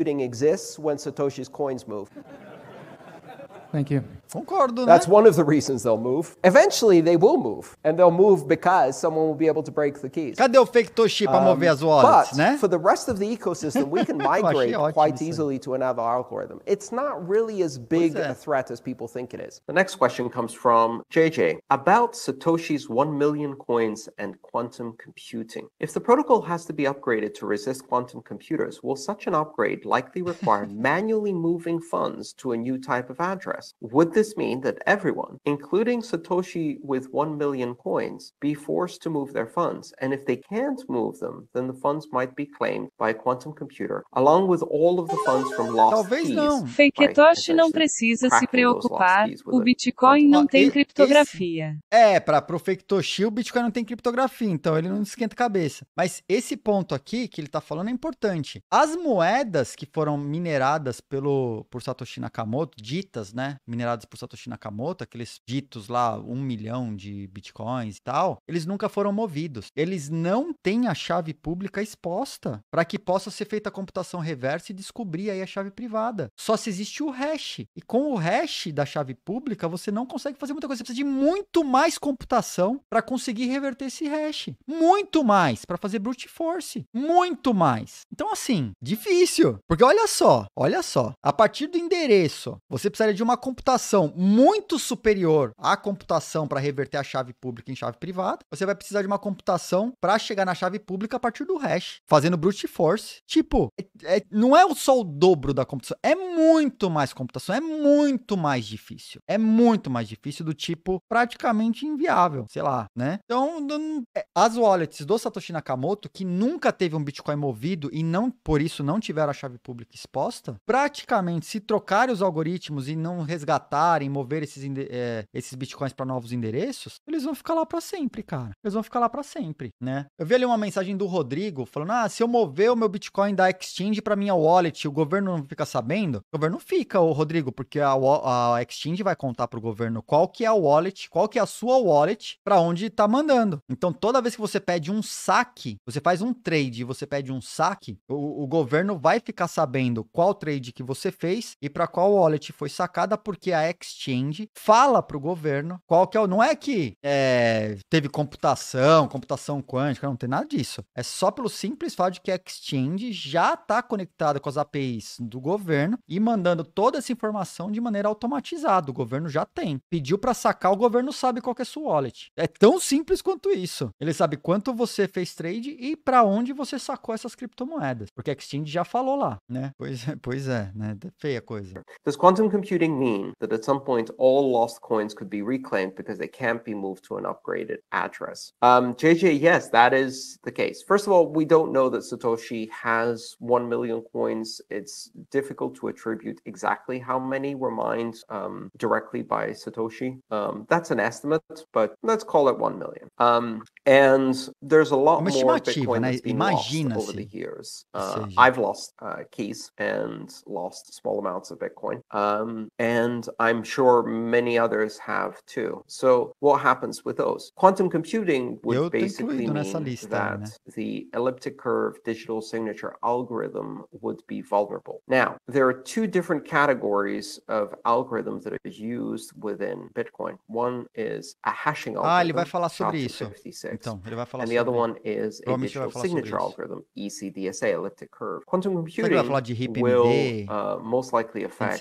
exists when Satoshi's coins move. Thank you. Concordo, né? That's one of the reasons they'll move. Eventually they will move, and they'll move because someone will be able to break the keys. Cadê o fake Toshi para um, mover as wallets, but né? for the rest of the ecosystem, we can migrate quite easily to another algorithm. It's not really as big a threat as people think it is. The next question comes from JJ about Satoshi's 1 million coins and quantum computing. If the protocol has to be upgraded to resist quantum computers, will such an upgrade likely require manually moving funds to a new type of address? progress. Would this mean that everyone, including Satoshi with 1 million coins, be forced to move their funds? And if they can't move them, then the funds might be claimed by a quantum computer, along with all of the funds from lost Talvez keys. não. Faketoshi não precisa se preocupar. O Bitcoin não tem criptografia. É, para pro Faketoshi o Bitcoin não tem criptografia, então ele não esquenta a cabeça. Mas esse ponto aqui que ele está falando é importante. As moedas que foram mineradas pelo por Satoshi Nakamoto, ditas, né, né? Minerados por Satoshi Nakamoto, aqueles ditos lá, um milhão de bitcoins e tal, eles nunca foram movidos. Eles não têm a chave pública exposta para que possa ser feita a computação reversa e descobrir aí a chave privada. Só se existe o hash. E com o hash da chave pública, você não consegue fazer muita coisa. Você precisa de muito mais computação para conseguir reverter esse hash. Muito mais para fazer brute force. Muito mais. Então, assim, difícil. Porque olha só, olha só. A partir do endereço, você precisaria de uma uma computação muito superior à computação para reverter a chave pública em chave privada, você vai precisar de uma computação para chegar na chave pública a partir do hash, fazendo brute force. Tipo, é, é, não é só o dobro da computação, é muito mais computação, é muito mais difícil. É muito mais difícil do tipo praticamente inviável, sei lá, né? Então, é, as wallets do Satoshi Nakamoto que nunca teve um Bitcoin movido e não por isso não tiveram a chave pública exposta, praticamente se trocarem os algoritmos e não resgatarem, mover esses, é, esses bitcoins para novos endereços, eles vão ficar lá para sempre, cara. Eles vão ficar lá para sempre, né? Eu vi ali uma mensagem do Rodrigo falando: ah, se eu mover o meu bitcoin da exchange para minha wallet, o governo não fica sabendo? O governo fica, Rodrigo, porque a, a exchange vai contar para o governo qual que é a wallet, qual que é a sua wallet, para onde tá mandando. Então toda vez que você pede um saque, você faz um trade e você pede um saque, o, o governo vai ficar sabendo qual trade que você fez e para qual wallet foi sacada porque a exchange fala para o governo qual que é o. Não é que é, teve computação, computação quântica, não tem nada disso. É só pelo simples fato de que a exchange já está conectada com as APIs do governo e mandando toda essa informação de maneira automatizada. O governo já tem. Pediu para sacar, o governo sabe qual que é a sua wallet. É tão simples quanto isso. Ele sabe quanto você fez trade e para onde você sacou essas criptomoedas. Porque a exchange já falou lá, né? Pois é, pois é né? Feia coisa. Does quantum computing mean that at some point all lost coins could be reclaimed because they can't be moved to an upgraded address. Um, JJ, yes, that is the case. First of all, we don't know that Satoshi has 1 million coins. It's difficult to attribute exactly how many were mined um, directly by Satoshi. Um, that's an estimate, but let's call it 1 million. Um, and there's a lot more Bitcoin that's been lost over the years. Uh, I've lost uh, keys and lost small amounts of Bitcoin. and um, and I'm sure many others have too. So what happens with those? Quantum computing would Eu basically mean lista, that né? the elliptic curve digital signature algorithm would be vulnerable. Now, there are two different categories of algorithms that are used within Bitcoin. One is a hashing ah, algorithm. Ah, ele vai falar sobre isso. então, ele vai falar and sobre the other one is a digital signature algorithm, ECDSA, elliptic curve. Quantum computing will uh, most likely affect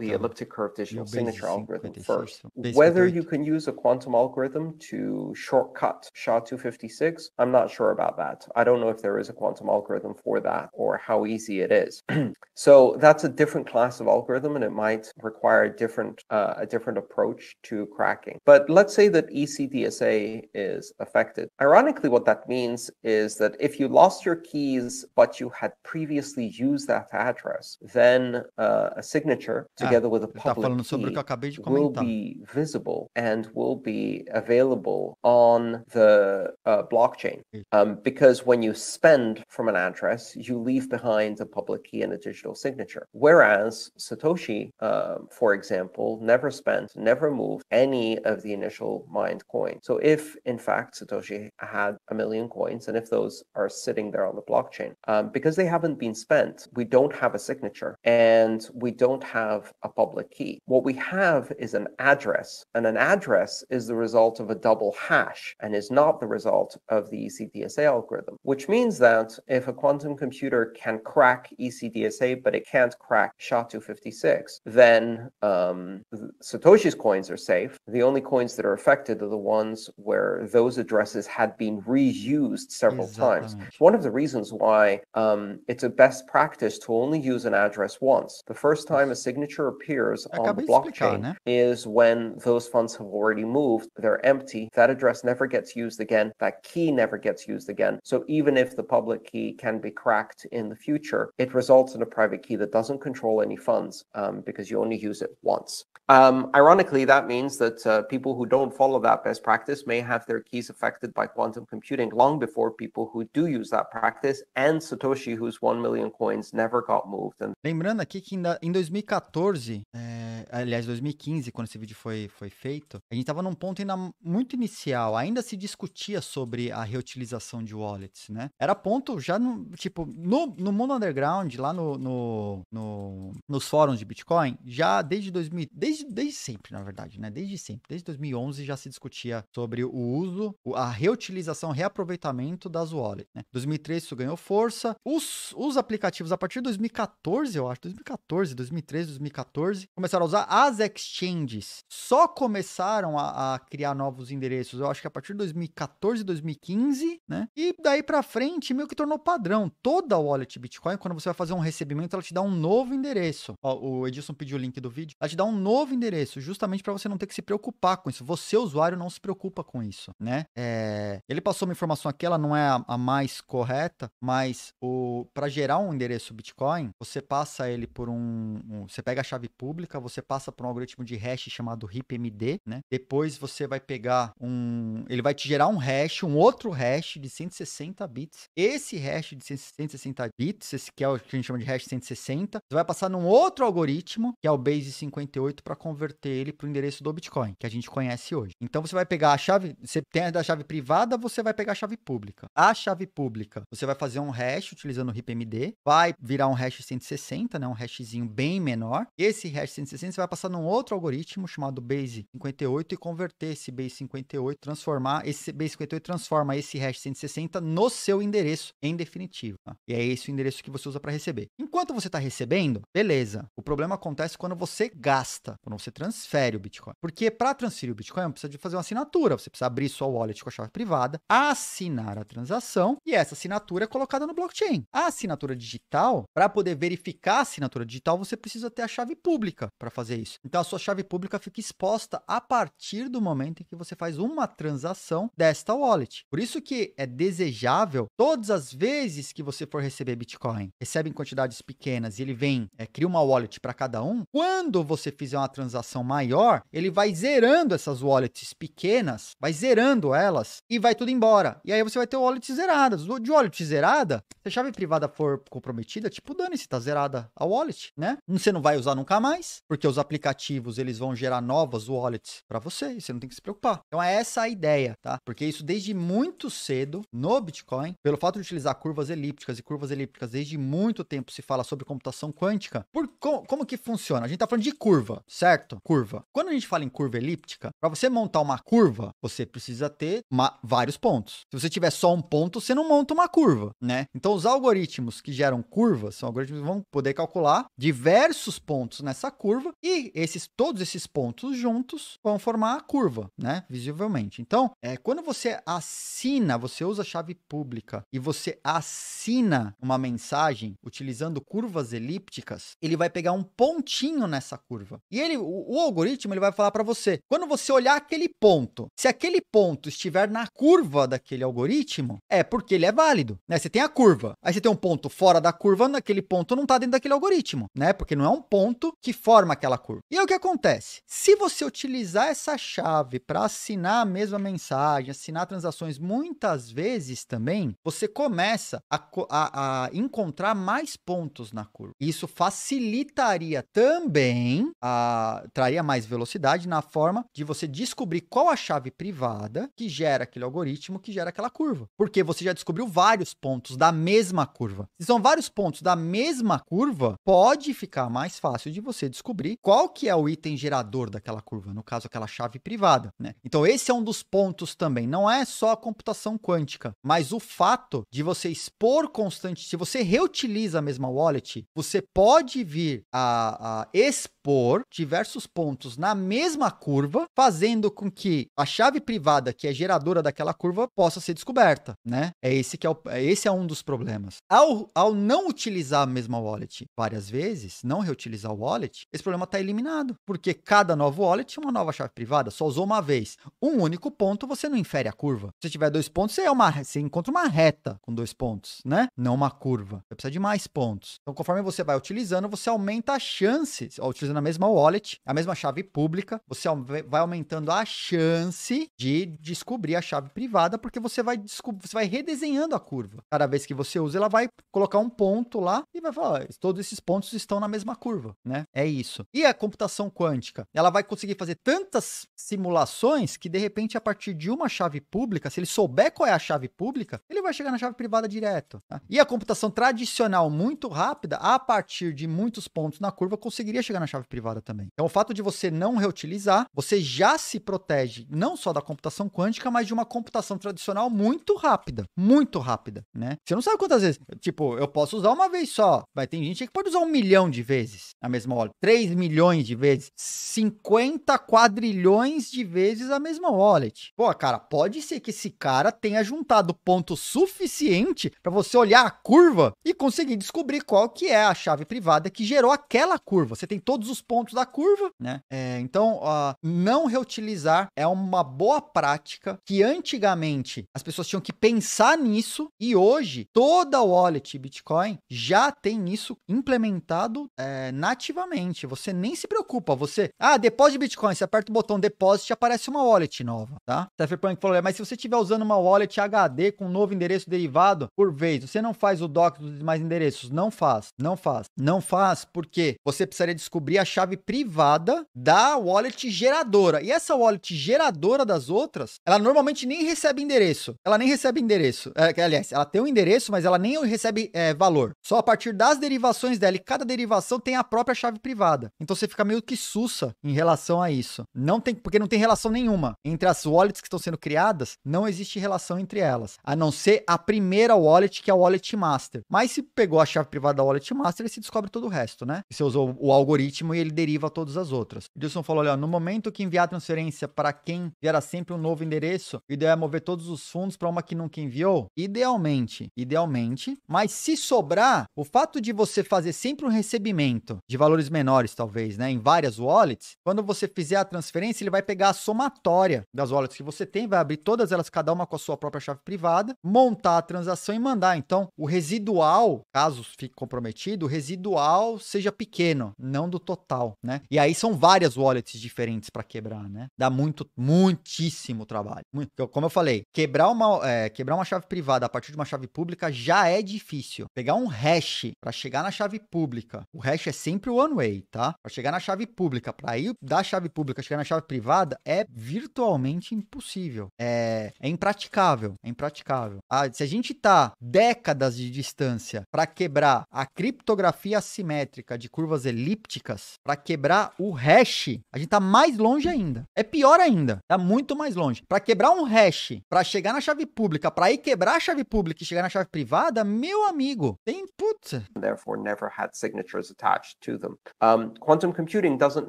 the elliptic curve digital signature algorithm first. Whether you can use a quantum algorithm to shortcut SHA-256, I'm not sure about that. I don't know if there is a quantum algorithm for that or how easy it is. so that's a different class of algorithm, and it might require a different uh, a different approach to cracking. But let's say that ECDSA is affected. Ironically, what that means is that if you lost your keys but you had previously used that address, then uh, a signature ah. together ah. with a Ele está falando sobre o que eu acabei de comentar. Will be visible and will be available on the uh, blockchain. Um, because when you spend from an address, you leave behind a public key and a digital signature. Whereas Satoshi, uh, for example, never spent, never moved any of the initial mined coin. So if in fact Satoshi had a million coins, and if those are sitting there on the blockchain, um, because they haven't been spent, we don't have a signature and we don't have a public key. What we have is an address, and an address is the result of a double hash and is not the result of the ECDSA algorithm, which means that if a quantum computer can crack ECDSA but it can't crack SHA-256, then um, Satoshi's coins are safe. The only coins that are affected are the ones where those addresses had been reused several exactly. times. One of the reasons why um, it's a best practice to only use an address once. The first time a signature appears, on the blockchain explicar, né? is when those funds have already moved, they're empty. That address never gets used again. That key never gets used again. So even if the public key can be cracked in the future, it results in a private key that doesn't control any funds um, because you only use it once. Um, ironically, that means that uh, people who don't follow that best practice may have their keys affected by quantum computing long before people who do use that practice and Satoshi, whose 1 million coins never got moved. And... Lembrando aqui que em 2014, Eh, aliás, 2015, quando esse vídeo foi, foi feito, a gente estava num ponto ainda muito inicial. Ainda se discutia sobre a reutilização de wallets, né? Era ponto já no. Tipo, no, no mundo underground, lá no, no, no nos fóruns de Bitcoin, já desde 2000. Desde, desde sempre, na verdade, né? Desde sempre. Desde 2011 já se discutia sobre o uso, a reutilização, reaproveitamento das wallets, né? 2013 isso ganhou força. Os, os aplicativos, a partir de 2014, eu acho, 2014, 2013, 2014, começaram a usar, as exchanges só começaram a, a, criar novos endereços, eu acho que a partir de 2014, 2015, né? E daí para frente meio que tornou padrão. Toda wallet Bitcoin, quando você vai fazer um recebimento, ela te dá um novo endereço. Ó, o Edilson pediu o link do vídeo. Ela te dá um novo endereço, justamente para você não ter que se preocupar com isso. Você, usuário, não se preocupa com isso, né? É... Ele passou uma informação aqui, ela não é a, a mais correta, mas o para gerar um endereço Bitcoin, você passa ele por um, um você pega a chave pública pública, você passa por um algoritmo de hash chamado RIPMD, né? Depois você vai pegar um. Ele vai te gerar um hash, um outro hash de 160 bits. Esse hash de 160 bits, esse que é o que a gente chama de hash 160, você vai passar num outro algoritmo, que é o Base 58, para converter ele para o endereço do Bitcoin, que a gente conhece hoje. Então você vai pegar a chave, você tem a da chave privada, você vai pegar a chave pública. A chave pública, você vai fazer um hash utilizando o RIPMD, vai virar um hash 160, né? Um hashzinho bem menor. Esse hash 160 você vai passar num outro algoritmo chamado Base 58 e converter esse Base 58, transformar esse Base 58 transforma esse hash 160 no seu endereço em definitivo. E é esse o endereço que você usa para receber. Enquanto você está recebendo, beleza. O problema acontece quando você gasta, quando você transfere o Bitcoin. Porque para transferir o Bitcoin, precisa de fazer uma assinatura, você precisa abrir sua wallet com a chave privada, assinar a transação e essa assinatura é colocada no blockchain. A assinatura digital, para poder verificar a assinatura digital, você precisa ter a chave pública pública para fazer isso. Então a sua chave pública fica exposta a partir do momento em que você faz uma transação desta wallet. Por isso que é desejável todas as vezes que você for receber Bitcoin, recebe em quantidades pequenas e ele vem, é, cria uma wallet para cada um. Quando você fizer uma transação maior, ele vai zerando essas wallets pequenas, vai zerando elas e vai tudo embora. E aí você vai ter wallets zeradas. De wallet zerada, se a chave privada for comprometida, tipo, dane-se, tá zerada a wallet, né? Você não vai usar nunca mais porque os aplicativos eles vão gerar novas wallets para você e você não tem que se preocupar. Então é essa a ideia, tá? Porque isso desde muito cedo no Bitcoin, pelo fato de utilizar curvas elípticas e curvas elípticas desde muito tempo se fala sobre computação quântica. Por como que funciona? A gente tá falando de curva, certo? Curva. Quando a gente fala em curva elíptica, para você montar uma curva, você precisa ter uma, vários pontos. Se você tiver só um ponto, você não monta uma curva, né? Então os algoritmos que geram curvas, são algoritmos que vão poder calcular diversos pontos nessa curva e esses todos esses pontos juntos vão formar a curva, né, visivelmente. Então, é quando você assina, você usa a chave pública e você assina uma mensagem utilizando curvas elípticas, ele vai pegar um pontinho nessa curva. E ele o, o algoritmo ele vai falar para você, quando você olhar aquele ponto, se aquele ponto estiver na curva daquele algoritmo, é porque ele é válido, né? Você tem a curva. Aí você tem um ponto fora da curva, naquele ponto não está dentro daquele algoritmo, né? Porque não é um ponto que forma aquela curva. E aí o que acontece? Se você utilizar essa chave para assinar a mesma mensagem, assinar transações muitas vezes também, você começa a, a, a encontrar mais pontos na curva. Isso facilitaria também, a, traria mais velocidade na forma de você descobrir qual a chave privada que gera aquele algoritmo que gera aquela curva. Porque você já descobriu vários pontos da mesma curva. Se são vários pontos da mesma curva, pode ficar mais fácil de você descobrir qual que é o item gerador daquela curva, no caso aquela chave privada, né? Então esse é um dos pontos também, não é só a computação quântica, mas o fato de você expor constante, se você reutiliza a mesma wallet, você pode vir a, a expor diversos pontos na mesma curva, fazendo com que a chave privada que é geradora daquela curva possa ser descoberta, né? É esse que é, o, é, esse é um dos problemas. Ao, ao não utilizar a mesma wallet várias vezes, não reutilizar o wallet, esse problema está eliminado, porque cada nova wallet é uma nova chave privada, só usou uma vez. Um único ponto, você não infere a curva. Se tiver dois pontos, você, é uma, você encontra uma reta com dois pontos, né? Não uma curva. Você precisa de mais pontos. Então, conforme você vai utilizando, você aumenta a chance, utilizando a mesma wallet, a mesma chave pública, você vai aumentando a chance de descobrir a chave privada, porque você vai, você vai redesenhando a curva. Cada vez que você usa, ela vai colocar um ponto lá e vai falar, todos esses pontos estão na mesma curva, né? É isso. E a computação quântica? Ela vai conseguir fazer tantas simulações que, de repente, a partir de uma chave pública, se ele souber qual é a chave pública, ele vai chegar na chave privada direto. Tá? E a computação tradicional muito rápida, a partir de muitos pontos na curva, conseguiria chegar na chave privada também. Então, o fato de você não reutilizar, você já se protege não só da computação quântica, mas de uma computação tradicional muito rápida. Muito rápida, né? Você não sabe quantas vezes. Tipo, eu posso usar uma vez só. Vai, tem gente que pode usar um milhão de vezes a mesma hora. 3 milhões de vezes, 50 quadrilhões de vezes a mesma wallet. Pô, cara, pode ser que esse cara tenha juntado ponto suficiente para você olhar a curva e conseguir descobrir qual que é a chave privada que gerou aquela curva. Você tem todos os pontos da curva, né? É, então, uh, não reutilizar é uma boa prática que antigamente as pessoas tinham que pensar nisso e hoje toda wallet Bitcoin já tem isso implementado é, nativamente você nem se preocupa. Você, ah, depósito de Bitcoin, você aperta o botão depósito e aparece uma wallet nova, tá? Cypherpunk falou, é, mas se você estiver usando uma wallet HD com um novo endereço derivado por vez, você não faz o doc dos demais endereços? Não faz, não faz, não faz, porque você precisaria descobrir a chave privada da wallet geradora. E essa wallet geradora das outras, ela normalmente nem recebe endereço. Ela nem recebe endereço. É, aliás, ela tem um endereço, mas ela nem recebe é, valor. Só a partir das derivações dela. E cada derivação tem a própria chave privada privada. Então você fica meio que sussa em relação a isso. Não tem, porque não tem relação nenhuma entre as wallets que estão sendo criadas, não existe relação entre elas, a não ser a primeira wallet que é a wallet master. Mas se pegou a chave privada da wallet master, se descobre todo o resto, né? Você usou o algoritmo e ele deriva todas as outras. Dilson falou, olha, no momento que enviar a transferência para quem gera sempre um novo endereço, o ideal é mover todos os fundos para uma que nunca enviou, idealmente, idealmente, mas se sobrar, o fato de você fazer sempre um recebimento de valores menores menores, talvez, né? Em várias wallets, quando você fizer a transferência, ele vai pegar a somatória das wallets que você tem, vai abrir todas elas, cada uma com a sua própria chave privada, montar a transação e mandar. Então, o residual, caso fique comprometido, o residual seja pequeno, não do total, né? E aí são várias wallets diferentes para quebrar, né? Dá muito, muitíssimo trabalho. Como eu falei, quebrar uma, é, quebrar uma chave privada a partir de uma chave pública já é difícil. Pegar um hash para chegar na chave pública, o hash é sempre o one way lei, tá? Para chegar na chave pública, para ir da chave pública chegar na chave privada é virtualmente impossível. É, é impraticável, é impraticável. Ah, se a gente tá décadas de distância para quebrar a criptografia assimétrica de curvas elípticas, para quebrar o hash, a gente tá mais longe ainda. É pior ainda, tá muito mais longe. Para quebrar um hash, para chegar na chave pública, para ir quebrar a chave pública e chegar na chave privada, meu amigo, tem putz. Therefore never had signatures attached to them. Um, quantum computing doesn't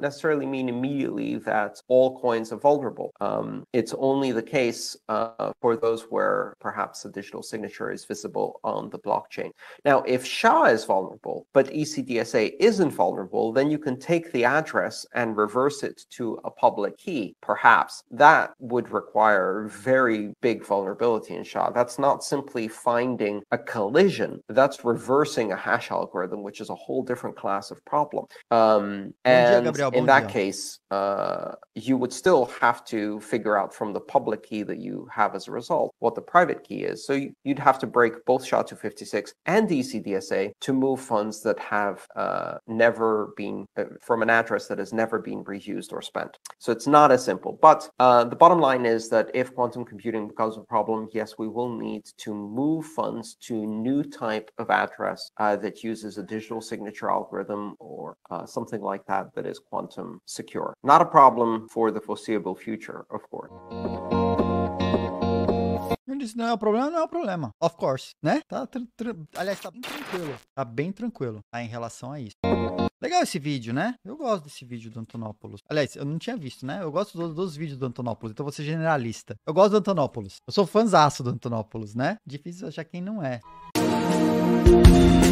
necessarily mean immediately that all coins are vulnerable. Um, it's only the case uh, for those where perhaps the digital signature is visible on the blockchain. Now, if SHA is vulnerable, but ECDSA isn't vulnerable, then you can take the address and reverse it to a public key, perhaps. That would require very big vulnerability in SHA. That's not simply finding a collision. That's reversing a hash algorithm, which is a whole different class of problem. Um, and in that case, uh, you would still have to figure out from the public key that you have as a result what the private key is. So you'd have to break both SHA-256 and ECDSA to move funds that have uh, never been uh, from an address that has never been reused or spent. So it's not as simple. But uh, the bottom line is that if quantum computing becomes a problem, yes, we will need to move funds to new type of address uh, that uses a digital signature algorithm or uh, Uh, something like that that is quantum secure. Not a problem for the foreseeable future, of course. Não não é um problema, não é um problema. Of course, né? Tá Aliás, tá bem tranquilo. Tá bem tranquilo tá, em relação a isso. Legal esse vídeo, né? Eu gosto desse vídeo do Antonopoulos. Aliás, eu não tinha visto, né? Eu gosto dos, dos vídeos do Antonopoulos, então vou ser generalista. Eu gosto do Antonopoulos. Eu sou fãzaço do Antonopoulos, né? Difícil achar quem não é. Música